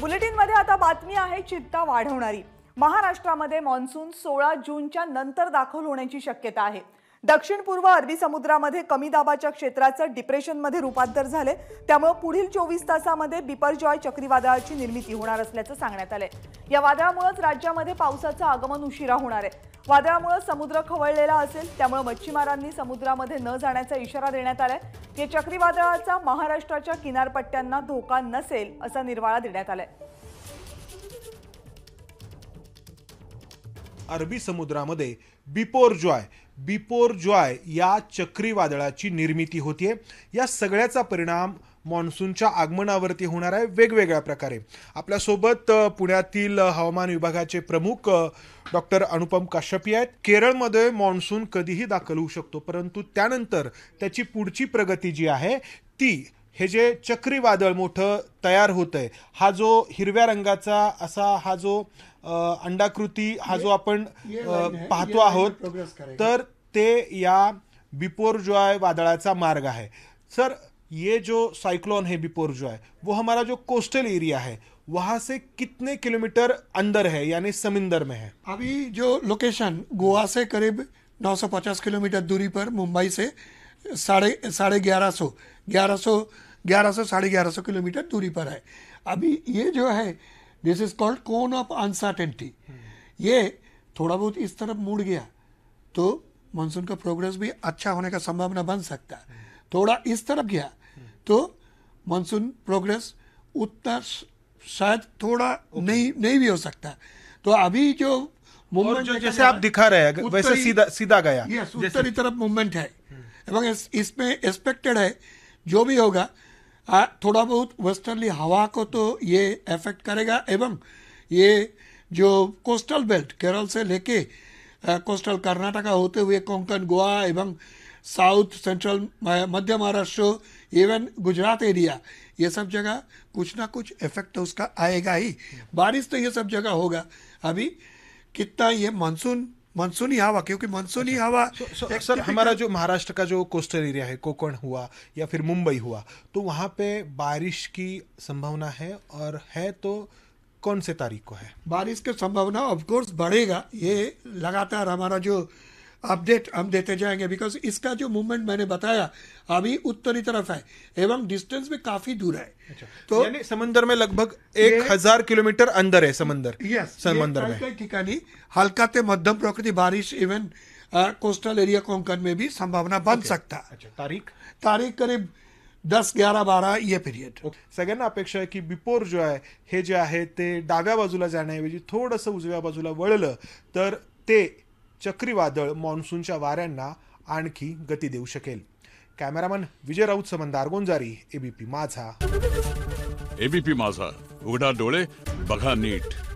बुलेटिनमध्ये आता बातमी आहे चिंता वाढवणारी महाराष्ट्रामध्ये मान्सून सोळा जूनच्या नंतर दाखल होण्याची शक्यता आहे दक्षिण पूर्व अरबी समुद्रामध्ये कमी दाबाच्या क्षेत्राचं डिप्रेशनमध्ये रूपांतर झाले त्यामुळे पुढील चोवीस तासामध्ये बिपरजॉय चक्रीवादळाची निर्मिती होणार असल्याचं सांगण्यात आलंय या वादळामुळेच राज्यामध्ये पावसाचं आगमन उशिरा होणार आहे वादळामुळे समुद्र खवळलेला असेल त्यामुळे मच्छीमारांनी समुद्रामध्ये न जाण्याचा इशारा देण्यात आलाय या चक्रीवादळाचा महाराष्ट्राच्या किनारपट्ट्यांना धोका नसेल असा निर्वाळा देण्यात आलाय अरबी समुद्रामध्ये बिपोर जॉय बिपोर जॉय या चक्रीवादळाची निर्मिती होतीये या सगळ्याचा परिणाम मान्सूनच्या आगमनावरती होणार आहे वेगवेगळ्या प्रकारे आपल्यासोबत पुण्यातील हवामान विभागाचे प्रमुख डॉक्टर अनुपम काश्यपी आहेत केरळमध्ये मान्सून कधीही दाखल होऊ शकतो परंतु त्यानंतर त्याची पुढची प्रगती जी आहे ती हे जे चक्रीवादळ मोठं तयार होत आहे हा जो हिरव्या रंगाचा असा हा जो अंडाकृती हा जो आपण पाहतो आहोत तर ते या बिपोर जॉय वादळाचा मार्ग आहे सर ये जो सायक्लोन है बिपोर है वो हमारा जो कोस्टल एरिया है वहां से कितने किलोमीटर अंदर है यानी समिंदर में है अभी जो लोकेशन गोवा से करीब 950 किलोमीटर दूरी पर मुंबई से साढ़े साढ़े ग्यारह सौ ग्यारह सौ ग्यारह सौ साढ़े ग्यारह सौ किलोमीटर दूरी पर है अभी ये जो है this is called cone of uncertainty ये थोड़ा बहुत इस तरफ मुड़ गया तो मानसून का प्रोग्रेस भी अच्छा होने का संभावना बन सकता है थोड़ा इस तरफ गया तो मानसून प्रोग्रेस उतना शायद थोड़ा नहीं नहीं भी हो सकता तो अभी जो मूवमेंट जैसे आप दिखा रहे हैं वैसे सीधा सीधा गया उत्तरी तरफ मूवमेंट है एवं इसमें एक्सपेक्टेड है जो भी होगा आ, थोड़ा बहुत वेस्टर्नली हवा को तो ये अफेक्ट करेगा एवं ये जो कोस्टल बेल्ट केरल से लेके कोस्टल कर्नाटका होते हुए कोंकण गोवा एवं south central Madhya Maharashtra even Gujarat area ये सब जगह कुछ ना कुछ इफेक्ट तो उसका आएगा ही बारिश तो ये सब जगह होगा अभी कितना ये मानसून मानसूनी हवा क्योंकि मानसूनी अच्छा। हवा सो, सर हमारा जो महाराष्ट्र का जो कोस्टल एरिया है कोकण हुआ या फिर मुंबई हुआ तो वहाँ पे बारिश की संभावना है और है तो कौन से तारीख को है बारिश की संभावना ऑफकोर्स बढ़ेगा ये लगातार हमारा जो अपडेट हम देते जाएंगे बिकॉज इसका जो मूवमेंट मैंने बताया अभी उत्तरी तरफ है एवं डिस्टेंस भी काफी दूर है अच्छा। तो यानी समंदर में लगभग एक हजार किलोमीटर अंदर है समंदर यस समंदर में ठिकाणी हल्का से मध्यम प्रकृति बारिश इवन कोस्टल एरिया कोंकण में भी संभावना बन सकता है अच्छा, तारीख तारीख करीब दस ग्यारह बारह ये पीरियड सगळ्यांना अपेक्षा आहे की बिपोर जो आहे हे जे आहे ते डाव्या बाजूला जाण्याऐवजी थोडस उजव्या बाजूला वळलं तर ते चक्रीवादळ मान्सूनच्या वाऱ्यांना आणखी गती देऊ शकेल कॅमेरामन विजय राऊत समन दारगोंजारी एबीपी माझा एबीपी माझा उघडा डोळे बघा नीट